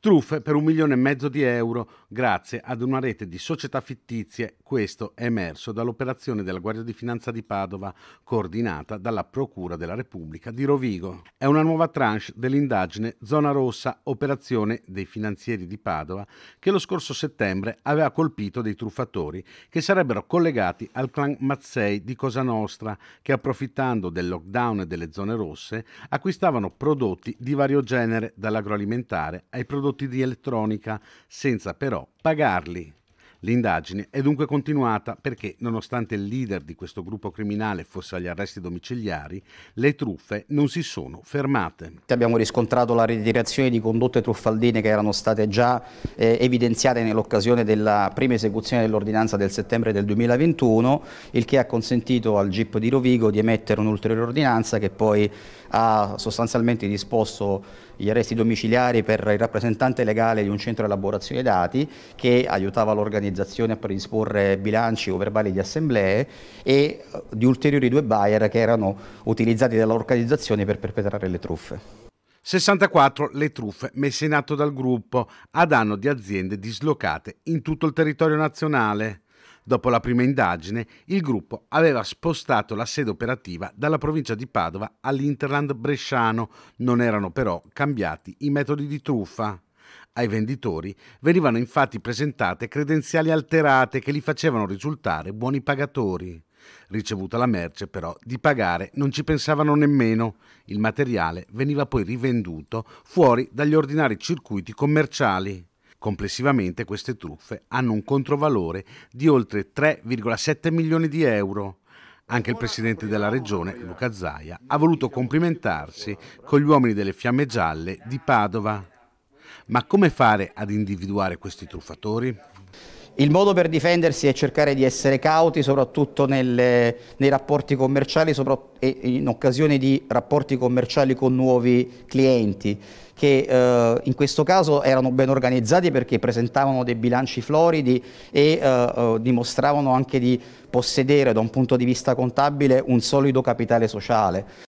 Truffe per un milione e mezzo di euro grazie ad una rete di società fittizie, questo è emerso dall'operazione della Guardia di Finanza di Padova coordinata dalla Procura della Repubblica di Rovigo. È una nuova tranche dell'indagine Zona Rossa, operazione dei finanzieri di Padova, che lo scorso settembre aveva colpito dei truffatori che sarebbero collegati al clan Mazzei di Cosa Nostra, che approfittando del lockdown e delle zone rosse acquistavano prodotti di vario genere dall'agroalimentare ai prodotti prodotti di elettronica, senza però pagarli. L'indagine è dunque continuata perché, nonostante il leader di questo gruppo criminale fosse agli arresti domiciliari, le truffe non si sono fermate. Abbiamo riscontrato la reiterazione di condotte truffaldine che erano state già eh, evidenziate nell'occasione della prima esecuzione dell'ordinanza del settembre del 2021, il che ha consentito al GIP di Rovigo di emettere un'ulteriore ordinanza che poi ha sostanzialmente disposto gli arresti domiciliari per il rappresentante legale di un centro elaborazione dati che aiutava l'organizzazione organizzazione a predisporre bilanci o verbali di assemblee e eh, di ulteriori due buyer che erano utilizzati dall'organizzazione per perpetrare le truffe. 64 le truffe messe in atto dal gruppo a danno di aziende dislocate in tutto il territorio nazionale. Dopo la prima indagine, il gruppo aveva spostato la sede operativa dalla provincia di Padova all'Interland bresciano, non erano però cambiati i metodi di truffa. Ai venditori venivano infatti presentate credenziali alterate che li facevano risultare buoni pagatori. Ricevuta la merce, però, di pagare non ci pensavano nemmeno. Il materiale veniva poi rivenduto fuori dagli ordinari circuiti commerciali. Complessivamente queste truffe hanno un controvalore di oltre 3,7 milioni di euro. Anche il presidente della regione, Luca Zaia, ha voluto complimentarsi con gli uomini delle Fiamme Gialle di Padova. Ma come fare ad individuare questi truffatori? Il modo per difendersi è cercare di essere cauti, soprattutto nelle, nei rapporti commerciali e in occasione di rapporti commerciali con nuovi clienti, che eh, in questo caso erano ben organizzati perché presentavano dei bilanci floridi e eh, eh dimostravano anche di possedere da un punto di vista contabile un solido capitale sociale.